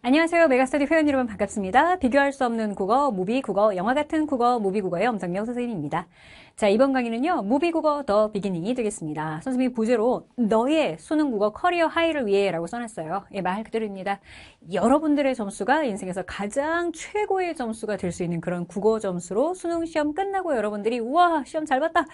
안녕하세요. 메가스터디 회원 여러분 반갑습니다. 비교할 수 없는 국어, 무비 국어, 영화 같은 국어, 무비 국어의 엄정영 선생님입니다. 자, 이번 강의는요. 무비 국어 더 비기닝이 되겠습니다. 선생님이 부제로 너의 수능 국어 커리어 하이를 위해라고 써놨어요. 예, 말 그대로입니다. 여러분들의 점수가 인생에서 가장 최고의 점수가 될 수 있는 그런 국어 점수로 수능 시험 끝나고 여러분들이 우와, 시험 잘 봤다.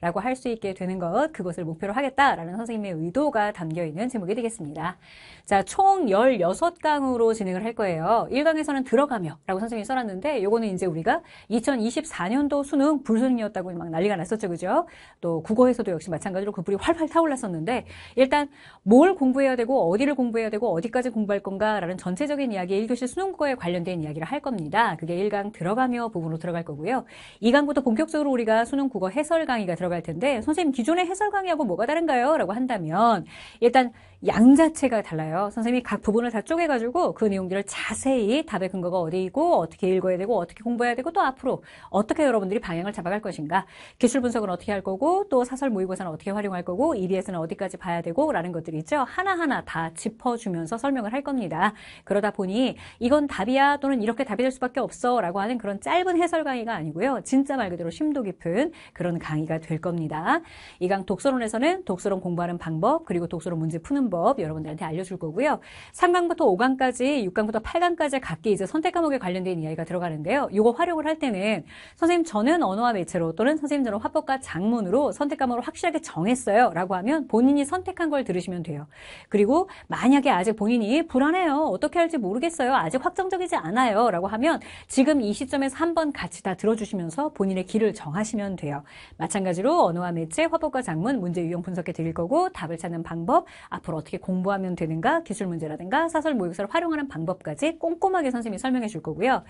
라고 할 수 있게 되는 것, 그것을 목표로 하겠다라는 선생님의 의도가 담겨 있는 제목이 되겠습니다. 자, 총 16강으로 진행을 할 거예요. 1강에서는 들어가며 라고 선생님이 써놨는데, 요거는 이제 우리가 2024년도 수능 불수능이었다고 막 난리가 났었죠. 그죠? 또 국어에서도 역시 마찬가지로 그 불이 활활 타올랐었는데, 일단 뭘 공부해야 되고, 어디를 공부해야 되고, 어디까지 공부할 건가라는 전체적인 이야기, 1교시 수능과에 관련된 이야기를 할 겁니다. 그게 1강 들어가며 부분으로 들어갈 거고요. 2강부터 본격적으로 우리가 수능 국어 해설 강의가 들어 들어갈 텐데 선생님 기존의 해설 강의하고 뭐가 다른가요? 라고 한다면 일단 양 자체가 달라요. 선생님이 각 부분을 다 쪼개가지고 그 내용들을 자세히 답의 근거가 어디 있고 어떻게 읽어야 되고 어떻게 공부해야 되고 또 앞으로 어떻게 여러분들이 방향을 잡아갈 것인가 기술 분석은 어떻게 할 거고 또 사설 모의고사는 어떻게 활용할 거고 EBS는 어디까지 봐야 되고 라는 것들이 있죠. 하나하나 다 짚어주면서 설명을 할 겁니다. 그러다 보니 이건 답이야 또는 이렇게 답이 될 수밖에 없어 라고 하는 그런 짧은 해설 강의가 아니고요. 진짜 말 그대로 심도 깊은 그런 강의가 될 겁니다. 이 강 독서론에서는 독서론 공부하는 방법 그리고 독서론 문제 푸는 법 여러분들한테 알려줄 거고요. 3강부터 5강까지, 6강부터 8강까지 각기 이제 선택 과목에 관련된 이야기가 들어가는데요. 이거 활용을 할 때는 선생님 저는 언어와 매체로 또는 선생님 저는 화법과 작문으로 선택 과목을 확실하게 정했어요. 라고 하면 본인이 선택한 걸 들으시면 돼요. 그리고 만약에 아직 본인이 불안해요. 어떻게 할지 모르겠어요. 아직 확정적이지 않아요. 라고 하면 지금 이 시점에서 한번 같이 다 들어주시면서 본인의 길을 정하시면 돼요. 마찬가지로 언어와 매체, 화법과 작문 문제 유형 분석해 드릴 거고 답을 찾는 방법 앞으로 어떻게 공부하면 되는가, 기술 문제라든가 사설 모의고사를 활용하는 방법까지 꼼꼼하게 선생님이 설명해 줄 거고요.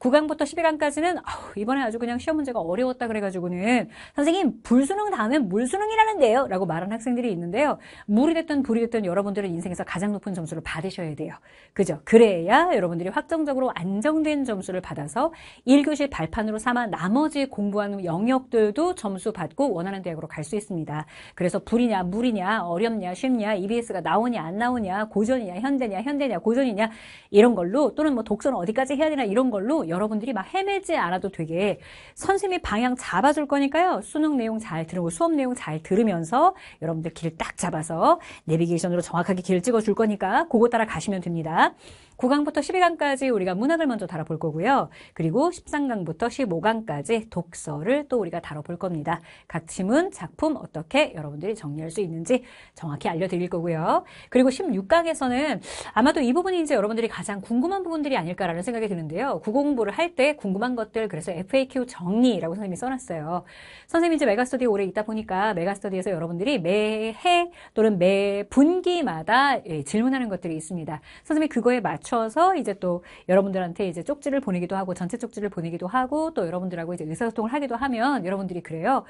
9강부터 12강까지는 아 이번에 아주 그냥 시험 문제가 어려웠다 그래가지고는 선생님 불수능 다음엔 물수능이라는데요 라고 말한 학생들이 있는데요. 물이 됐든 불이 됐든 여러분들은 인생에서 가장 높은 점수를 받으셔야 돼요. 그죠? 그래야 여러분들이 확정적으로 안정된 점수를 받아서 1교시 발판으로 삼아 나머지 공부하는 영역들도 점수 받고 원하는 대학으로 갈 수 있습니다. 그래서 불이냐 물이냐 어렵냐 쉽냐 EBS가 나오냐 안 나오냐 고전이냐 현대냐 현대냐 고전이냐 이런 걸로 또는 뭐 독서는 어디까지 해야 되나 이런 걸로 여러분들이 막 헤매지 않아도 되게 선생님이 방향 잡아줄 거니까요. 수능 내용 잘 들으고 수업 내용 잘 들으면서 여러분들 길을딱 잡아서 내비게이션으로 정확하게 길을 찍어줄 거니까 그거 따라 가시면 됩니다. 9강부터 12강까지 우리가 문학을 먼저 다뤄볼 거고요. 그리고 13강부터 15강까지 독서를 또 우리가 다뤄볼 겁니다. 각 침은 작품 어떻게 여러분들이 정리할 수 있는지 정확히 알려드릴 거고요. 그리고 16강에서는 아마도 이 부분이 이제 여러분들이 가장 궁금한 부분들이 아닐까라는 생각이 드는데요. 9 0 공부를 할때 궁금한 것들 그래서 FAQ 정리라고 선생님이 써놨어요. 선생님이 이제 메가스터디 오래 있다 보니까 메가스터디에서 여러분들이 매해 또는 매 분기마다 예, 질문하는 것들이 있습니다. 선생님이 그거에 맞춰서 이제 또 여러분들한테 이제 쪽지를 보내기도 하고 전체 쪽지를 보내기도 하고 또 여러분들하고 이제 의사소통을 하기도 하면 여러분들이 그래요.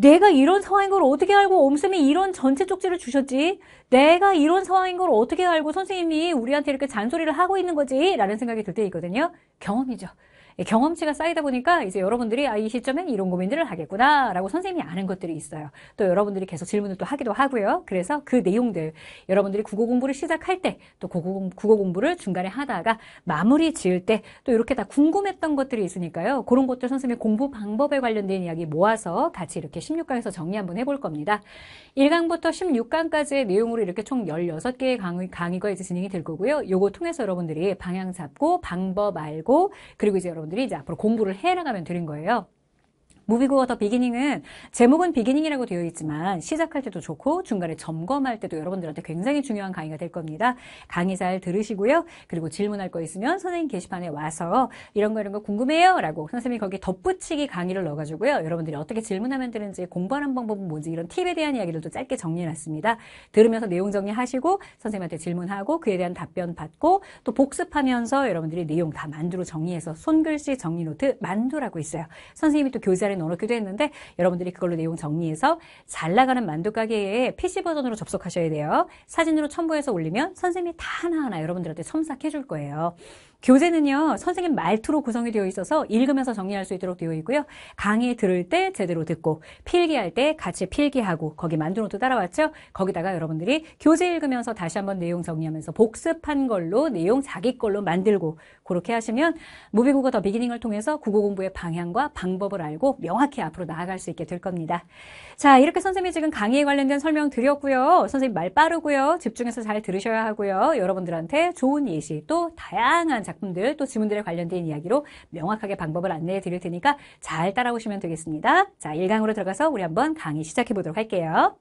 내가 이런 상황인 걸 어떻게 알고 엄쌤이 이런 전체 쪽지를 주셨지? 내가 이런 상황인 걸 어떻게 알고 선생님이 우리한테 이렇게 잔소리를 하고 있는 거지? 라는 생각이 들 때 있거든요. 경험이죠. 경험치가 쌓이다 보니까 이제 여러분들이 아, 이 시점엔 이런 고민들을 하겠구나라고 선생님이 아는 것들이 있어요. 또 여러분들이 계속 질문을 또 하기도 하고요. 그래서 그 내용들 여러분들이 국어 공부를 시작할 때 또 국어 공부를 중간에 하다가 마무리 지을 때 또 이렇게 다 궁금했던 것들이 있으니까요. 그런 것들 선생님의 공부 방법에 관련된 이야기 모아서 같이 이렇게 16강에서 정리 한번 해볼 겁니다. 1강부터 16강까지의 내용으로 이렇게 총 16개의 강의, 강의가 이제 진행이 될 거고요. 요거 통해서 여러분들이 방향 잡고 방법 알고 그리고 이제 여러분 여러분들이 이제 앞으로 공부를 해나가면 되는 거예요. 무비고어 더 비기닝은 제목은 비기닝이라고 되어 있지만 시작할 때도 좋고 중간에 점검할 때도 여러분들한테 굉장히 중요한 강의가 될 겁니다. 강의 잘 들으시고요. 그리고 질문할 거 있으면 선생님 게시판에 와서 이런 거 이런 거 궁금해요 라고 선생님이 거기에 덧붙이기 강의를 넣어가지고요. 여러분들이 어떻게 질문하면 되는지 공부하는 방법은 뭔지 이런 팁에 대한 이야기들도 짧게 정리해놨습니다. 들으면서 내용 정리하시고 선생님한테 질문하고 그에 대한 답변 받고 또 복습하면서 여러분들이 내용 다 만두로 정리해서 손글씨 정리노트 만두라고 있어요. 선생님이 또 교재를 넣어놓기도 했는데 여러분들이 그걸로 내용 정리해서 잘 나가는 만두 가게에 PC 버전으로 접속하셔야 돼요. 사진으로 첨부해서 올리면 선생님이 다 하나하나 여러분들한테 첨삭해 줄 거예요. 교재는요 선생님 말투로 구성이 되어 있어서 읽으면서 정리할 수 있도록 되어 있고요 강의 들을 때 제대로 듣고 필기할 때 같이 필기하고 거기 만두노트 따라왔죠 거기다가 여러분들이 교재 읽으면서 다시 한번 내용 정리하면서 복습한 걸로 내용 자기 걸로 만들고 그렇게 하시면 모비국어 더 비기닝을 통해서 국어 공부의 방향과 방법을 알고 명확히 앞으로 나아갈 수 있게 될 겁니다. 자, 이렇게 선생님이 지금 강의에 관련된 설명 드렸고요. 선생님 말 빠르고요. 집중해서 잘 들으셔야 하고요. 여러분들한테 좋은 예시 또 다양한 작품들 또 지문들에 관련된 이야기로 명확하게 방법을 안내해 드릴 테니까 잘 따라오시면 되겠습니다. 자, 1강으로 들어가서 우리 한번 강의 시작해 보도록 할게요.